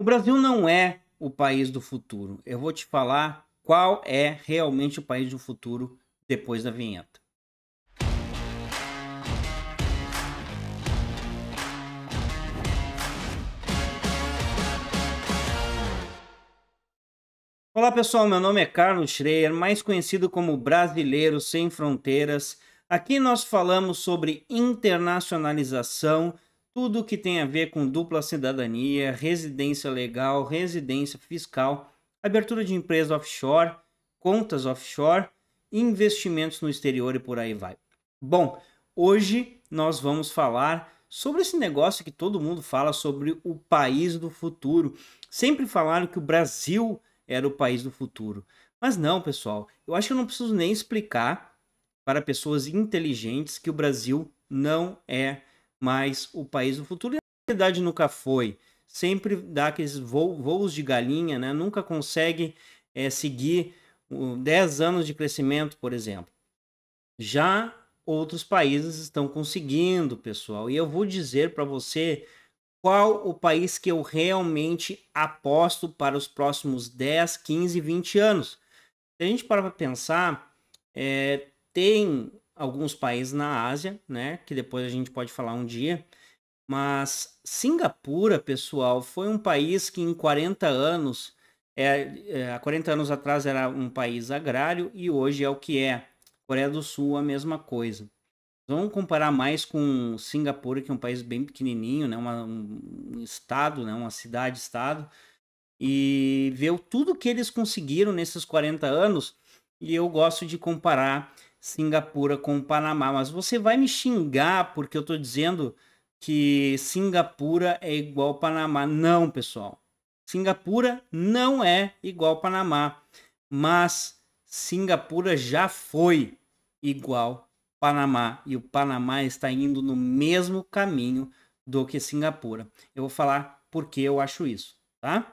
O Brasil não é o país do futuro. Eu vou te falar qual é realmente o país do futuro depois da vinheta. Olá pessoal, meu nome é Carlos Schreier, mais conhecido como Brasileiro Sem Fronteiras. Aqui nós falamos sobre internacionalização tudo que tem a ver com dupla cidadania, residência legal, residência fiscal, abertura de empresa offshore, contas offshore, investimentos no exterior e por aí vai. Bom, hoje nós vamos falar sobre esse negócio que todo mundo fala sobre o país do futuro. Sempre falaram que o Brasil era o país do futuro. Mas não, pessoal, eu acho que eu não preciso nem explicar para pessoas inteligentes que o Brasil não é mas o país do futuro, na realidade, nunca foi. Sempre dá aqueles voos de galinha, né? nunca consegue é, seguir 10 anos de crescimento, por exemplo. Já outros países estão conseguindo, pessoal, e eu vou dizer para você qual o país que eu realmente aposto para os próximos 10, 15, 20 anos. Se a gente para para pensar, é, tem alguns países na Ásia, né? Que depois a gente pode falar um dia. Mas Singapura, pessoal, foi um país que em 40 anos, é, é, há 40 anos atrás era um país agrário e hoje é o que é. Coreia do Sul, a mesma coisa. Vamos comparar mais com Singapura, que é um país bem pequenininho, né? Uma, um estado, né? uma cidade-estado, e ver tudo que eles conseguiram nesses 40 anos. E eu gosto de comparar Singapura com o Panamá. Mas você vai me xingar porque eu estou dizendo que Singapura é igual ao Panamá. Não, pessoal. Singapura não é igual ao Panamá. Mas Singapura já foi igual Panamá e o Panamá está indo no mesmo caminho do que Singapura. Eu vou falar porque eu acho isso, tá?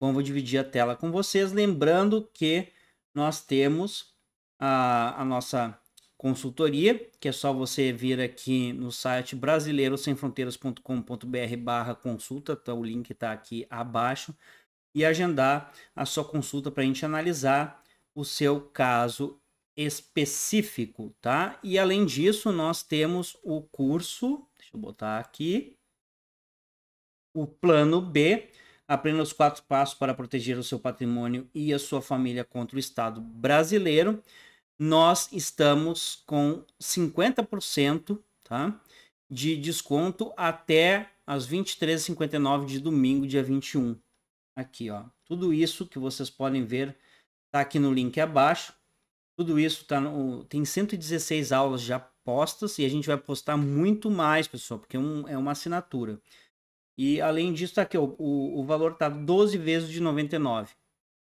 Bom, vou dividir a tela com vocês, lembrando que nós temos a, a nossa consultoria, que é só você vir aqui no site brasileirosemfronteiras.com.br barra consulta, tá? o link está aqui abaixo, e agendar a sua consulta para a gente analisar o seu caso específico, tá? E além disso, nós temos o curso, deixa eu botar aqui, o plano B, aprenda os quatro passos para proteger o seu patrimônio e a sua família contra o Estado brasileiro nós estamos com 50% tá? de desconto até as 23h59 de domingo, dia 21. Aqui, ó. Tudo isso que vocês podem ver tá aqui no link abaixo. Tudo isso tá no, tem 116 aulas já postas e a gente vai postar muito mais, pessoal, porque é, um, é uma assinatura. E além disso, tá aqui, ó, o, o valor tá 12 vezes de 99,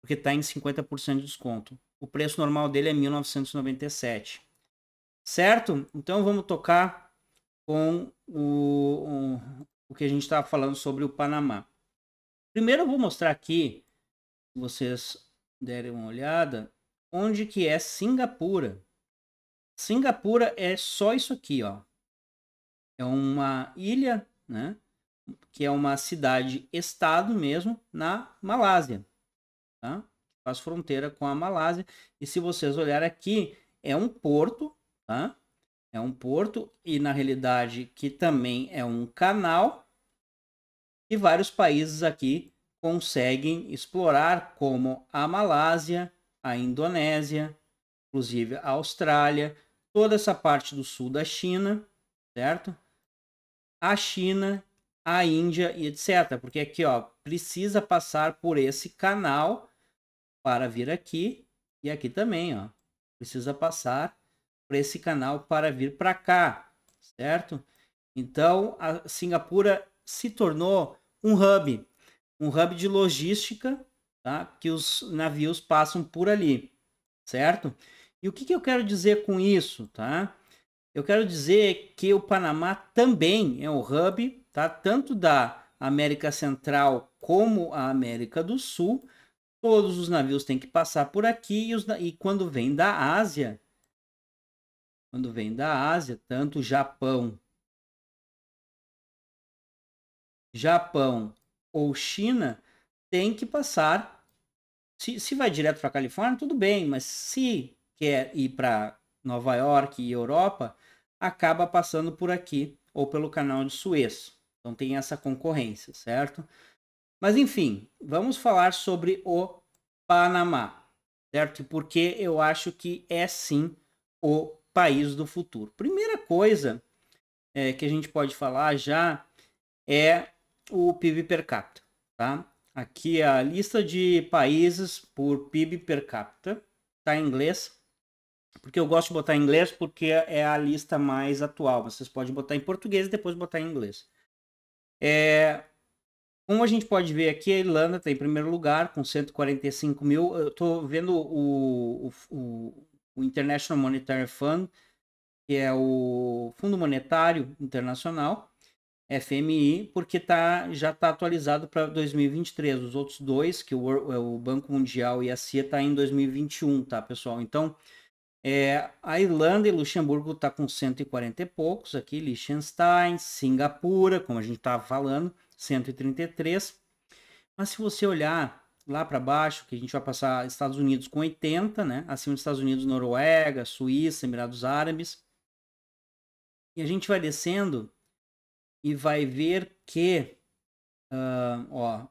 porque tá em 50% de desconto. O preço normal dele é 1997. Certo? Então vamos tocar com o, o, o que a gente estava falando sobre o Panamá. Primeiro eu vou mostrar aqui, se vocês derem uma olhada, onde que é Singapura. Singapura é só isso aqui, ó. É uma ilha, né? Que é uma cidade-estado mesmo na Malásia, tá? faz fronteira com a Malásia. E se vocês olharem aqui, é um porto, tá? É um porto e na realidade que também é um canal. E vários países aqui conseguem explorar, como a Malásia, a Indonésia, inclusive a Austrália, toda essa parte do sul da China, certo? A China, a Índia e etc. Porque aqui, ó, precisa passar por esse canal para vir aqui. E aqui também, ó. Precisa passar para esse canal para vir para cá, certo? Então, a Singapura se tornou um hub, um hub de logística, tá? Que os navios passam por ali, certo? E o que, que eu quero dizer com isso, tá? Eu quero dizer que o Panamá também é um hub, tá? Tanto da América Central como a América do Sul, todos os navios têm que passar por aqui e, os, e quando vem da Ásia, quando vem da Ásia, tanto Japão, Japão ou China tem que passar. Se, se vai direto para a Califórnia, tudo bem, mas se quer ir para Nova York e Europa, acaba passando por aqui ou pelo canal de Suez. Então tem essa concorrência, certo? Mas enfim, vamos falar sobre o Panamá, certo? Porque eu acho que é sim o país do futuro. Primeira coisa é, que a gente pode falar já é o PIB per capita, tá? Aqui a lista de países por PIB per capita, tá em inglês, porque eu gosto de botar em inglês porque é a lista mais atual. Vocês podem botar em português e depois botar em inglês. É, como a gente pode ver aqui, a Irlanda está em primeiro lugar, com 145 mil. Eu estou vendo o, o, o, International Monetary Fund, que é o Fundo Monetário Internacional, FMI, porque tá, já está atualizado para 2023. Os outros dois, que o, é o Banco Mundial e a CIA, está em 2021, tá, pessoal? Então, é, a Irlanda e Luxemburgo está com 140 e poucos aqui, Liechtenstein, Singapura, como a gente estava falando, 133. Mas se você olhar lá para baixo, que a gente vai passar Estados Unidos com 80, né? Acima dos Estados Unidos, Noruega, Suíça, Emirados Árabes. E a gente vai descendo e vai ver que, uh, ó,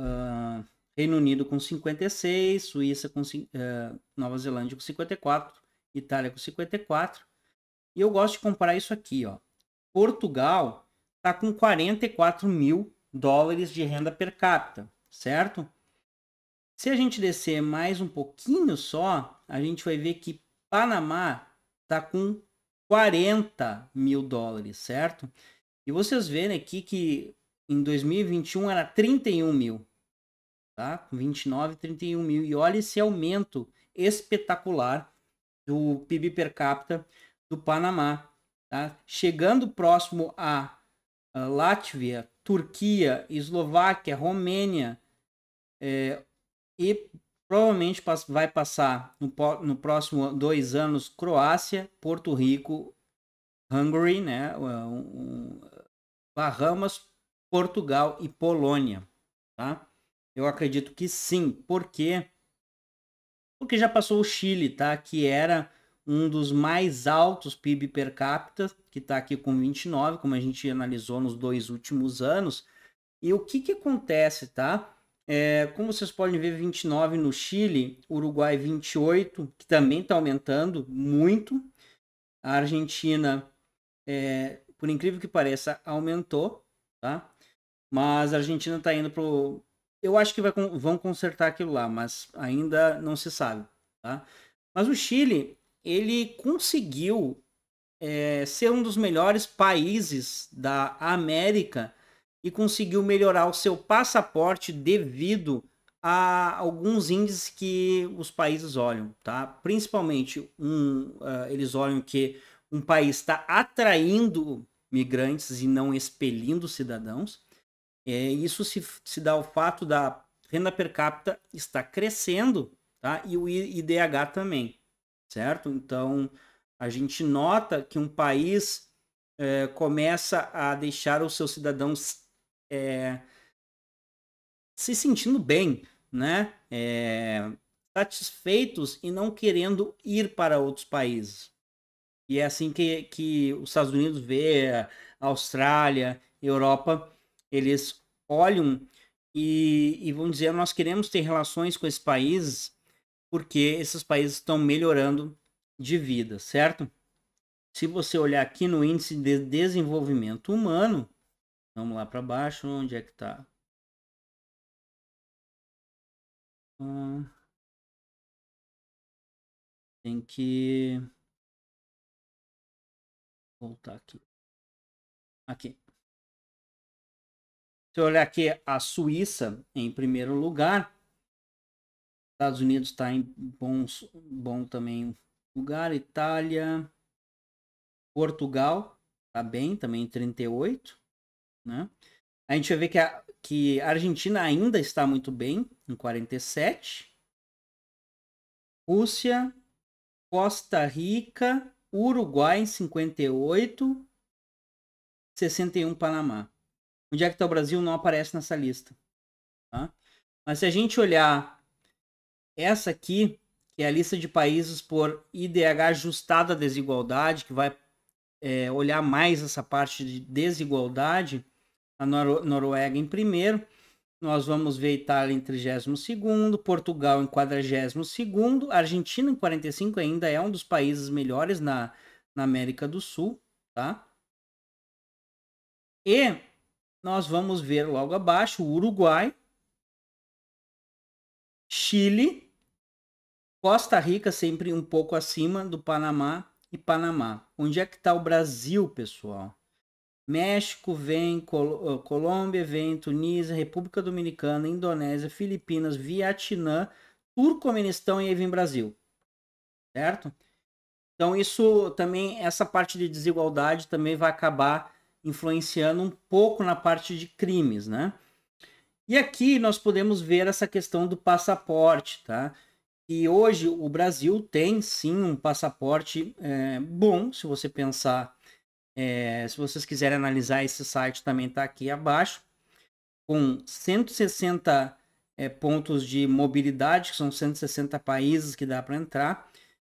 uh, Reino Unido com 56, Suíça com uh, Nova Zelândia com 54, Itália com 54. E eu gosto de comparar isso aqui, ó. Portugal está com 44 mil dólares de renda per capita, certo? Se a gente descer mais um pouquinho só, a gente vai ver que Panamá está com 40 mil dólares, certo? E vocês verem aqui que em 2021 era 31 mil, tá? Com 29, 31 mil. E olha esse aumento espetacular do PIB per capita do Panamá, tá? Chegando próximo a ah, Látvia, Turquia, Eslováquia, Romênia é, e provavelmente vai passar no, no próximo dois anos Croácia, Porto Rico, Hungary, né, é, Bahamas, Portugal e Polônia, tá? Eu acredito que sim, porque porque já passou o Chile, tá? Que era um dos mais altos PIB per capita, que está aqui com 29, como a gente analisou nos dois últimos anos. E o que, que acontece, tá? É, como vocês podem ver, 29 no Chile, Uruguai 28, que também está aumentando muito. A Argentina, é, por incrível que pareça, aumentou, tá? Mas a Argentina está indo pro. Eu acho que vai, vão consertar aquilo lá, mas ainda não se sabe, tá? Mas o Chile ele conseguiu é, ser um dos melhores países da América e conseguiu melhorar o seu passaporte devido a alguns índices que os países olham, tá? Principalmente um, uh, eles olham que um país está atraindo migrantes e não expelindo cidadãos. É, isso se, se dá ao fato da renda per capita está crescendo, tá? E o IDH também certo? Então, a gente nota que um país é, começa a deixar os seus cidadãos é, se sentindo bem, né? É, satisfeitos e não querendo ir para outros países. E é assim que, que os Estados Unidos vê, a Austrália, Europa, eles olham e, e vão dizer: nós queremos ter relações com esses países porque esses países estão melhorando de vida, certo? Se você olhar aqui no índice de desenvolvimento humano, vamos lá para baixo, onde é que está? Ah, tem que voltar aqui. Aqui. Se olhar aqui a Suíça em primeiro lugar, Estados Unidos está em bons, bom também lugar. Itália, Portugal está bem, também em 38. Né? A gente vai ver que a, que a Argentina ainda está muito bem, em 47. Rússia, Costa Rica, Uruguai em 58, 61 Panamá. Onde é que está o Brasil? Não aparece nessa lista. Tá? Mas se a gente olhar essa aqui, que é a lista de países por IDH ajustada à desigualdade, que vai é, olhar mais essa parte de desigualdade, a Nor Noruega em primeiro, nós vamos ver Itália em 32 Portugal em 42 Argentina em 45 ainda é um dos países melhores na, na América do Sul, tá? E nós vamos ver logo abaixo o Uruguai, Chile, Costa Rica sempre um pouco acima do Panamá e Panamá. Onde é que está o Brasil, pessoal? México vem, Col Colômbia vem, Tunísia, República Dominicana, Indonésia, Filipinas, Vietnã, Turcomenistão e aí vem Brasil. Certo? Então isso também, essa parte de desigualdade também vai acabar influenciando um pouco na parte de crimes, né? E aqui nós podemos ver essa questão do passaporte, tá? E hoje o Brasil tem sim um passaporte é, bom, se você pensar, é, se vocês quiserem analisar esse site também está aqui abaixo, com 160 é, eh, pontos de mobilidade, que são 160 países que dá para entrar,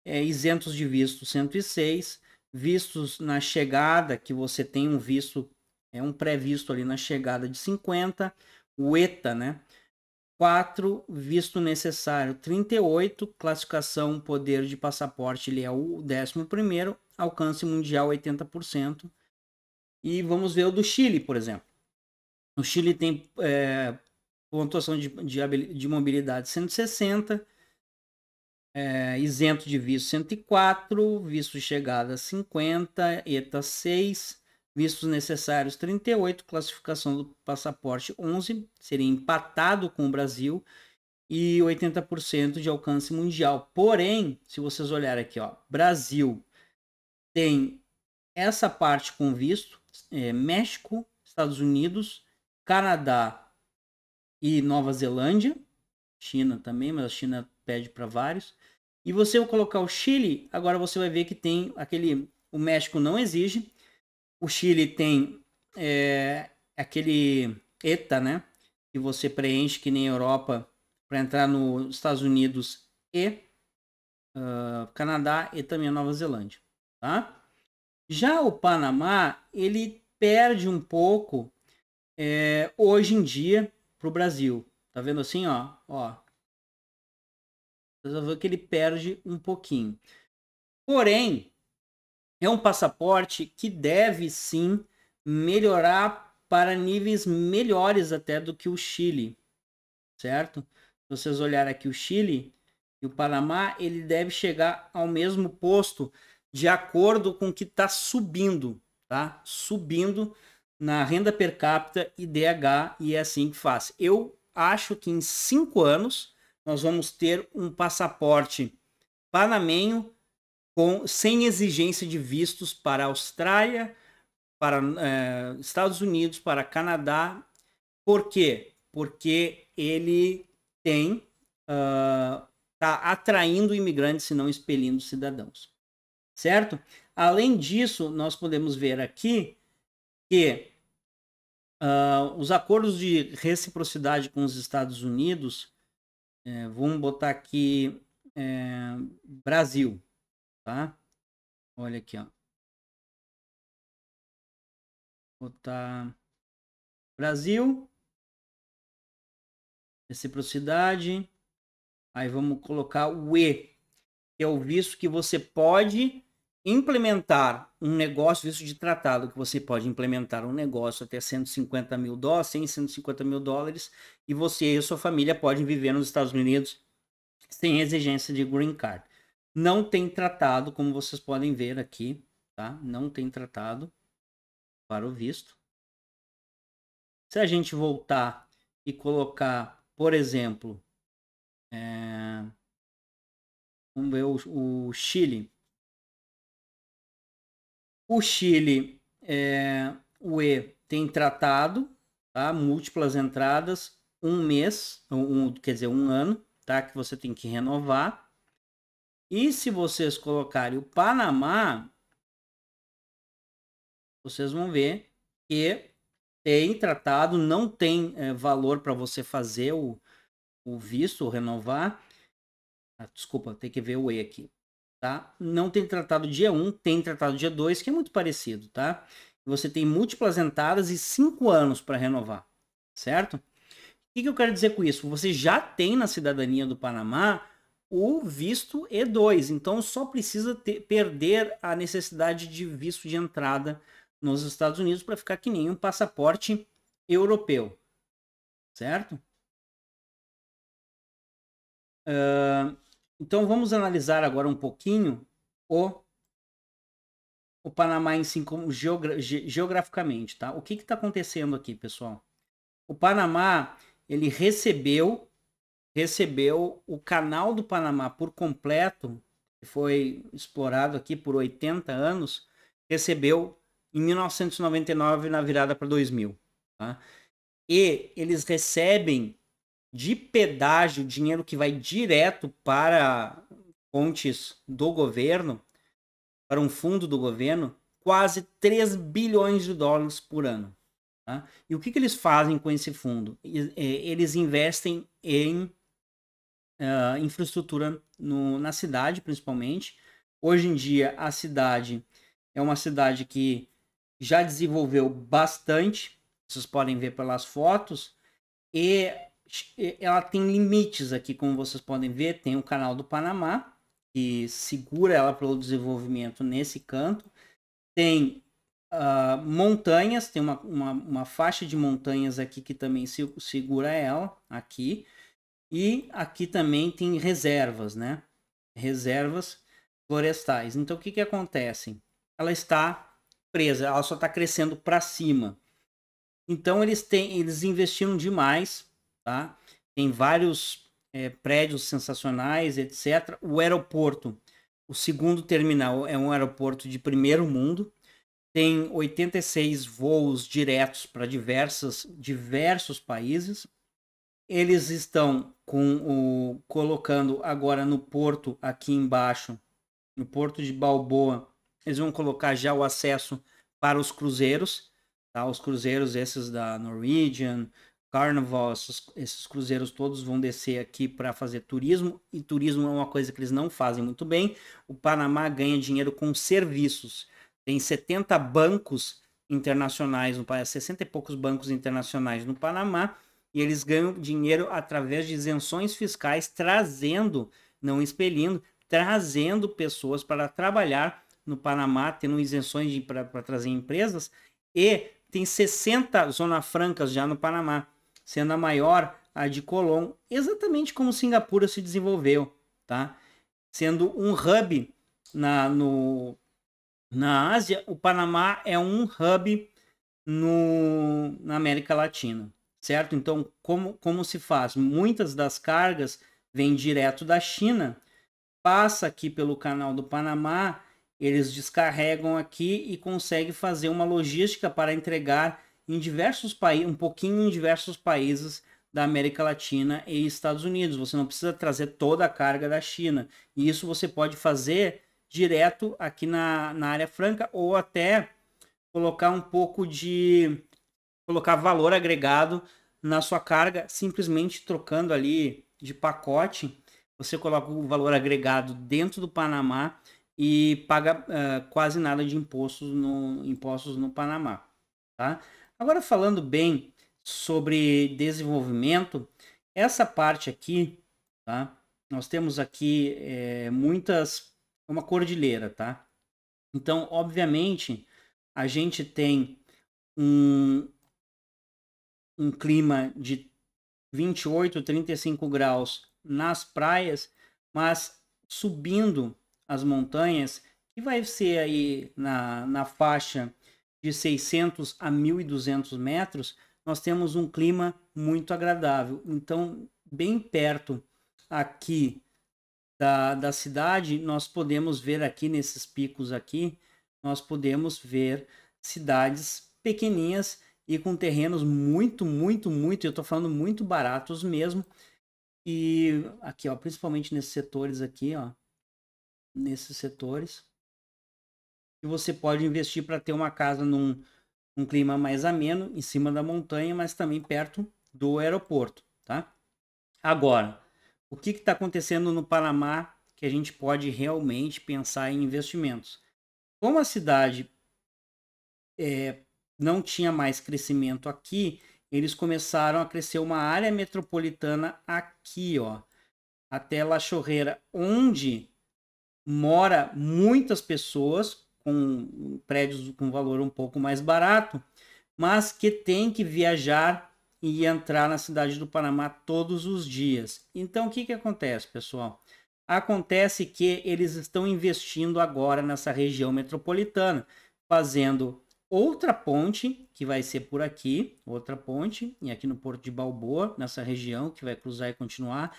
isentos de visto 106, vistos na chegada, que você tem um visto, é um pré-visto ali na chegada de 50, o ETA, né? 4, visto necessário 38, classificação poder de passaporte ele é o 11, alcance mundial 80%. E vamos ver o do Chile, por exemplo. O Chile tem é, pontuação de, de, de, mobilidade 160, é, isento de visto 104, visto de chegada 50, ETA 6, vistos necessários 38, classificação do passaporte 11, seria empatado com o Brasil e 80% de alcance mundial. Porém, se vocês olharem aqui, ó, Brasil tem essa parte com visto, é, México, Estados Unidos, Canadá e Nova Zelândia, China também, mas a China pede para vários. E você colocar o Chile, agora você vai ver que tem aquele o México não exige, o Chile tem é, aquele ETA, né? Que você preenche que nem Europa para entrar nos Estados Unidos e uh, Canadá e também a Nova Zelândia, tá? Já o Panamá, ele perde um pouco é, hoje em dia para o Brasil. Tá vendo assim, ó? ó. Vocês ver que ele perde um pouquinho. Porém, é um passaporte que deve sim melhorar para níveis melhores até do que o Chile, certo? Se vocês olharem aqui o Chile e o Panamá, ele deve chegar ao mesmo posto de acordo com o que está subindo, tá? Subindo na renda per capita e DH e é assim que faz. Eu acho que em cinco anos nós vamos ter um passaporte panamenho com, sem exigência de vistos para Austrália, para eh, Estados Unidos, para Canadá. Por quê? Porque ele tem está ah, uh, atraindo imigrantes e não expelindo cidadãos, certo? Além disso, nós podemos ver aqui que uh, os acordos de reciprocidade com os Estados Unidos, eh, vamos botar aqui eh, Brasil, tá? Olha aqui, ó. Vou botar Brasil, reciprocidade. Aí vamos colocar o E, que é o visto que você pode implementar um negócio, visto de tratado, que você pode implementar um negócio até 150 mil dólares, 100, 150 mil dólares, e você e sua família podem viver nos Estados Unidos sem exigência de green card. Não tem tratado, como vocês podem ver aqui, tá? Não tem tratado para o visto. Se a gente voltar e colocar, por exemplo, é... vamos ver o, o Chile. O Chile, é... o E tem tratado, tá? Múltiplas entradas, um mês, um, quer dizer, um ano, tá? Que você tem que renovar. E se vocês colocarem o Panamá, vocês vão ver que tem tratado, não tem é, valor para você fazer o, o visto, o renovar. Ah, desculpa, tem que ver o E aqui, tá? Não tem tratado dia 1, tem tratado dia 2, que é muito parecido, tá? Você tem múltiplas entradas e 5 anos para renovar, certo? O que, que eu quero dizer com isso? Você já tem na cidadania do Panamá o visto E2. Então só precisa ter, perder a necessidade de visto de entrada nos Estados Unidos para ficar que nem um passaporte europeu, certo? Uh, então vamos analisar agora um pouquinho o o Panamá em si como geogra ge geograficamente, tá? O que está acontecendo aqui, pessoal? O Panamá ele recebeu recebeu o canal do Panamá por completo, que foi explorado aqui por 80 anos, recebeu em 1999 na virada para 2000. Tá? E eles recebem de pedágio dinheiro que vai direto para fontes do governo, para um fundo do governo, quase 3 bilhões de dólares por ano. Tá? E o que, que, eles fazem com esse fundo? Eh, eles investem em uh, infraestrutura no, na cidade, principalmente. Hoje em dia, a cidade é uma cidade que já desenvolveu bastante, vocês podem ver pelas fotos, e ela tem limites aqui, como vocês podem ver, tem o canal do Panamá, que segura ela pelo desenvolvimento nesse canto, tem uh, montanhas, tem uma, uma, uma, faixa de montanhas aqui que também se, segura ela, aqui, e aqui também tem reservas, né? Reservas florestais. Então o que, que acontece? Ela está presa, ela só está crescendo para cima. Então eles têm, eles investiram demais, tá? Tem vários é, prédios sensacionais, etc. O aeroporto, o segundo terminal é um aeroporto de primeiro mundo. Tem 86 voos diretos para diversos países. Eles estão com o colocando agora no porto aqui embaixo, no porto de Balboa, eles vão colocar já o acesso para os cruzeiros, tá? Os cruzeiros esses da Norwegian, Carnival, esses, esses cruzeiros todos vão descer aqui para fazer turismo e turismo é uma coisa que eles não fazem muito bem. O Panamá ganha dinheiro com serviços. Tem 70 bancos internacionais no país, 60 e poucos bancos internacionais no Panamá e eles ganham dinheiro através de isenções fiscais, trazendo, não expelindo, trazendo pessoas para trabalhar no Panamá, tendo isenções para trazer empresas, e tem 60 zonas francas já no Panamá, sendo a maior a de Colón, exatamente como Singapura se desenvolveu, tá? Sendo um hub na, no, na Ásia, o Panamá é um hub no, na América Latina certo? Então, como, como se faz? Muitas das cargas vêm direto da China, passa aqui pelo canal do Panamá, eles descarregam aqui e conseguem fazer uma logística para entregar em diversos países, um pouquinho em diversos países da América Latina e Estados Unidos. Você não precisa trazer toda a carga da China. E isso você pode fazer direto aqui na, na área franca ou até colocar um pouco de colocar valor agregado na sua carga, simplesmente trocando ali de pacote. Você coloca o valor agregado dentro do Panamá e paga uh, quase nada de impostos no, impostos no Panamá. Tá? Agora, falando bem sobre desenvolvimento, essa parte aqui, tá? nós temos aqui é, muitas, uma cordilheira. Tá? Então, obviamente, a gente tem um, um clima de 28, 35 graus nas praias, mas subindo as montanhas, que vai ser aí na, na faixa de 600 a 1.200 metros, nós temos um clima muito agradável. Então, bem perto aqui da, da cidade, nós podemos ver aqui nesses picos aqui, nós podemos ver cidades pequenininhas e com terrenos muito, muito, muito, eu estou falando muito baratos mesmo. E aqui, ó, principalmente nesses setores aqui, ó, nesses setores, que você pode investir para ter uma casa num um clima mais ameno, em cima da montanha, mas também perto do aeroporto, tá? Agora, o que está acontecendo no Panamá que a gente pode realmente pensar em investimentos? Como a cidade é, não tinha mais crescimento aqui, eles começaram a crescer uma área metropolitana aqui, ó, até La Chorreira, onde mora muitas pessoas com prédios com valor um pouco mais barato, mas que tem que viajar e entrar na cidade do Panamá todos os dias. Então o que que acontece, pessoal? Acontece que eles estão investindo agora nessa região metropolitana, fazendo outra ponte que vai ser por aqui, outra ponte, e aqui no Porto de Balboa, nessa região que vai cruzar e continuar,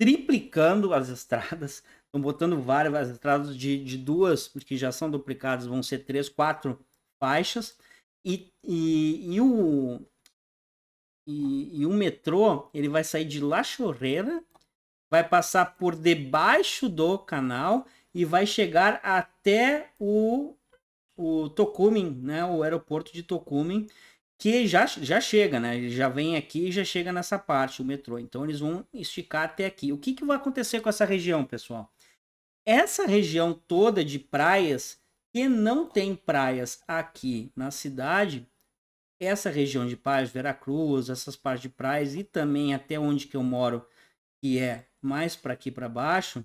triplicando as estradas, estão botando várias, estradas de, de duas, porque já são duplicadas, vão ser três, quatro faixas, e, e, e o, e, e, o metrô ele vai sair de La Chorreira, vai passar por debaixo do canal e vai chegar até o o Tocumen, né, o aeroporto de Tocumen, que já, já chega, né? Já vem aqui e já chega nessa parte, o metrô. Então eles vão esticar até aqui. O que, que vai acontecer com essa região, pessoal? Essa região toda de praias, que não tem praias aqui na cidade, essa região de praias, Veracruz, essas partes de praias e também até onde que eu moro, que é mais para aqui para baixo,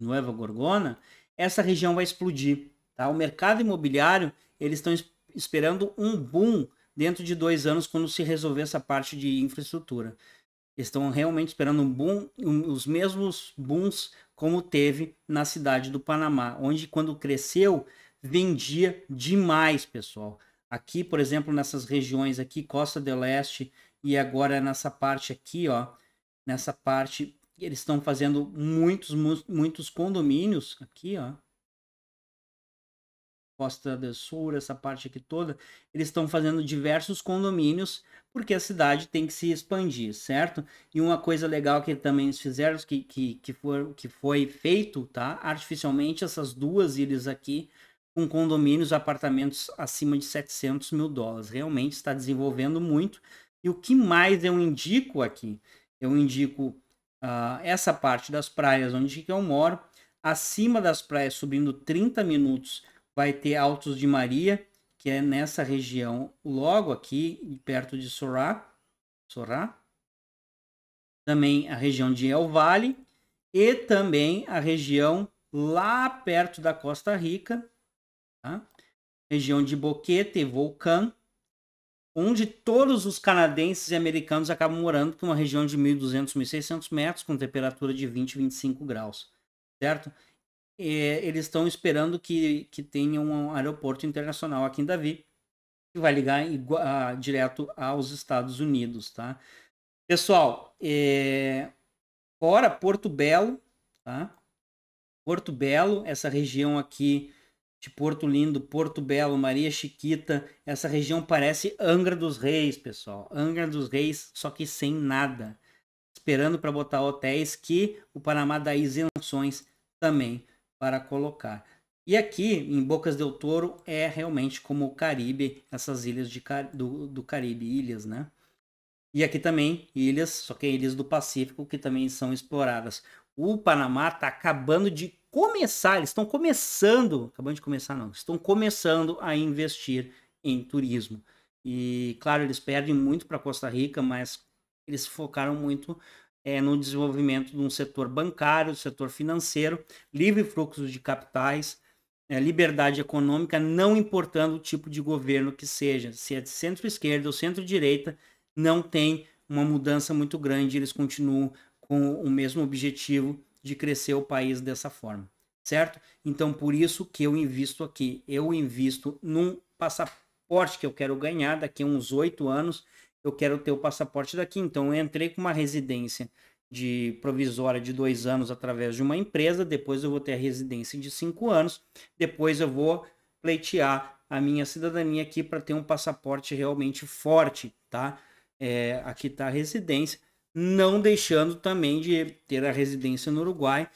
Nova Gorgona, essa região vai explodir. Tá? O mercado imobiliário, eles estão esperando um boom dentro de dois anos quando se resolver essa parte de infraestrutura. estão realmente esperando um boom, um, os mesmos booms como teve na cidade do Panamá, onde quando cresceu, vendia demais, pessoal. Aqui, por exemplo, nessas regiões aqui, Costa do Leste, e agora nessa parte aqui, ó, nessa parte, eles estão fazendo muitos, muitos condomínios aqui, ó. Costa do Sul, essa parte aqui toda, eles estão fazendo diversos condomínios porque a cidade tem que se expandir, certo? E uma coisa legal que também eles fizeram, que, que, que, for, que foi feito, tá? Artificialmente, essas duas ilhas aqui, com condomínios, apartamentos acima de 700 mil dólares. Realmente está desenvolvendo muito. E o que mais eu indico aqui? Eu indico uh, essa parte das praias onde eu moro, acima das praias, subindo 30 minutos, vai ter Altos de Maria, que é nessa região, logo aqui, perto de Sorá. Sorá. Também a região de El Vale e também a região lá perto da Costa Rica, tá? região de Boquete e onde todos os canadenses e americanos acabam morando, que é uma região de 1.200, 1.600 metros, com temperatura de 20, 25 graus, certo? é, eles estão esperando que, que tenha um aeroporto internacional aqui em Davi, que vai ligar igual, direto aos Estados Unidos, tá? Pessoal, é, fora Porto Belo, tá? Porto Belo, essa região aqui de Porto Lindo, Porto Belo, Maria Chiquita, essa região parece Angra dos Reis, pessoal. Angra dos Reis, só que sem nada. Esperando para botar hotéis que o Panamá dá isenções também para colocar. E aqui em Bocas del Toro é realmente como o Caribe, essas ilhas de, do, do Caribe, ilhas, né? E aqui também ilhas, só que é ilhas do Pacífico que também são exploradas. O Panamá está acabando de começar, eles estão começando, acabando de começar não, estão começando a investir em turismo. E claro, eles perdem muito para Costa Rica, mas eles focaram muito é, no desenvolvimento de um setor bancário, do setor financeiro, livre fluxo de capitais, é, liberdade econômica, não importando o tipo de governo que seja, se é de centro-esquerda ou centro-direita, não tem uma mudança muito grande, eles continuam com o mesmo objetivo de crescer o país dessa forma, certo? Então, por isso que eu invisto aqui, eu invisto num passaporte que eu quero ganhar daqui a uns oito anos, eu quero ter o passaporte daqui. Então eu entrei com uma residência de provisória de dois anos através de uma empresa, depois eu vou ter a residência de cinco anos, depois eu vou pleitear a minha cidadania aqui para ter um passaporte realmente forte, tá? É, aqui está a residência, não deixando também de ter a residência no Uruguai.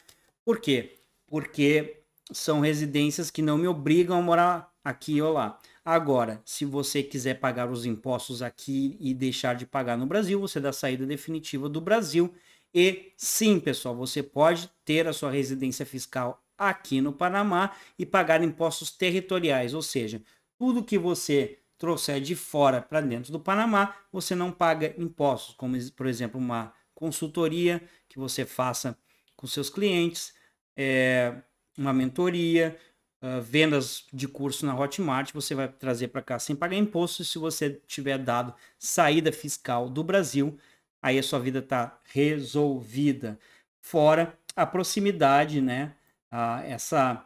Por quê? Porque são residências que não me obrigam a morar aqui ou lá. Agora, se você quiser pagar os impostos aqui e deixar de pagar no Brasil, você dá saída definitiva do Brasil. E sim, pessoal, você pode ter a sua residência fiscal aqui no Panamá e pagar impostos territoriais, ou seja, tudo que você trouxer de fora para dentro do Panamá, você não paga impostos, como por exemplo uma consultoria que você faça com seus clientes, é, uma mentoria, uh, vendas de curso na Hotmart, você vai trazer para cá sem pagar imposto. Se você tiver dado saída fiscal do Brasil, aí a sua vida está resolvida. Fora a proximidade, né? Uh, essa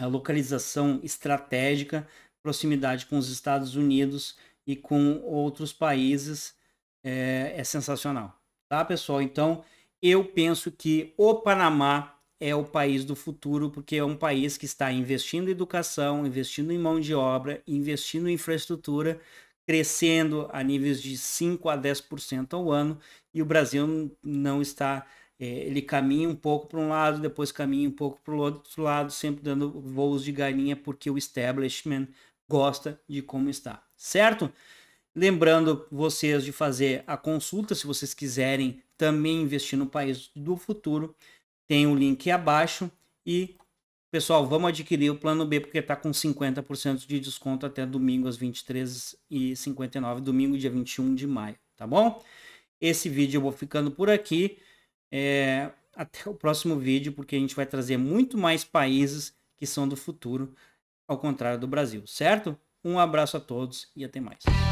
localização estratégica, proximidade com os Estados Unidos e com outros países é, é sensacional. Tá, pessoal? Então, eu penso que o Panamá é o país do futuro, porque é um país que está investindo em educação, investindo em mão de obra, investindo em infraestrutura, crescendo a níveis de 5 a 10% ao ano, e o Brasil não está. É, ele caminha um pouco para um lado, depois caminha um pouco para o outro lado, sempre dando voos de galinha, porque o establishment gosta de como está, certo? Lembrando vocês de fazer a consulta, se vocês quiserem também investir no país do futuro tem o um link abaixo e pessoal, vamos adquirir o plano B porque está com 50% de desconto até domingo às 23h59, domingo dia 21 de maio, tá bom? Esse vídeo eu vou ficando por aqui. É, até o próximo vídeo, porque a gente vai trazer muito mais países que são do futuro, ao contrário do Brasil, certo? Um abraço a todos e até mais.